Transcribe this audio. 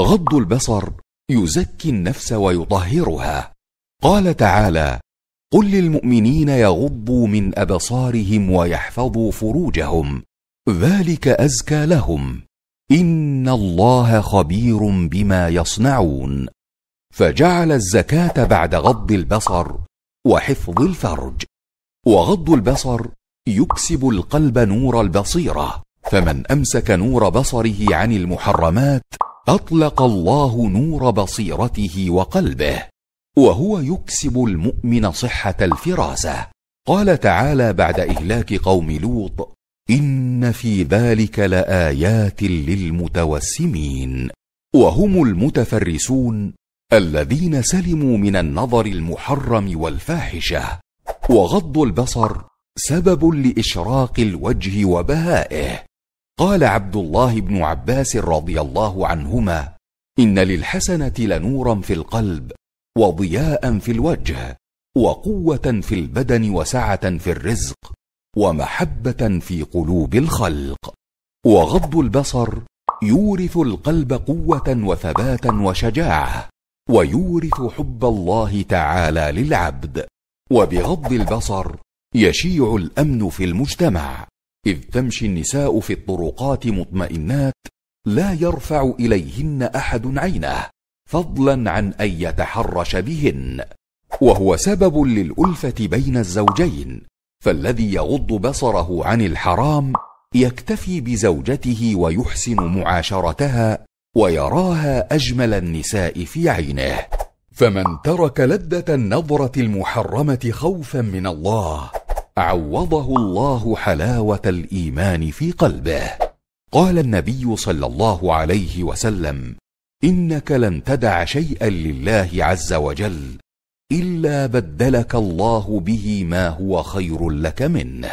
غض البصر يزكي النفس ويطهرها قال تعالى قل للمؤمنين يغضوا من ابصارهم ويحفظوا فروجهم ذلك ازكى لهم ان الله خبير بما يصنعون فجعل الزكاه بعد غض البصر وحفظ الفرج وغض البصر يكسب القلب نور البصيره فمن امسك نور بصره عن المحرمات اطلق الله نور بصيرته وقلبه وهو يكسب المؤمن صحه الفراسه قال تعالى بعد اهلاك قوم لوط ان في ذلك لايات للمتوسمين وهم المتفرسون الذين سلموا من النظر المحرم والفاحشه وغض البصر سبب لاشراق الوجه وبهائه قال عبد الله بن عباس رضي الله عنهما ان للحسنه لنورا في القلب وضياء في الوجه وقوه في البدن وسعه في الرزق ومحبه في قلوب الخلق وغض البصر يورث القلب قوه وثباتا وشجاعه ويورث حب الله تعالى للعبد وبغض البصر يشيع الامن في المجتمع اذ تمشي النساء في الطرقات مطمئنات لا يرفع اليهن احد عينه فضلا عن ان يتحرش بهن وهو سبب للالفه بين الزوجين فالذي يغض بصره عن الحرام يكتفي بزوجته ويحسن معاشرتها ويراها اجمل النساء في عينه فمن ترك لذه النظره المحرمه خوفا من الله عوضه الله حلاوه الايمان في قلبه قال النبي صلى الله عليه وسلم انك لن تدع شيئا لله عز وجل الا بدلك الله به ما هو خير لك منه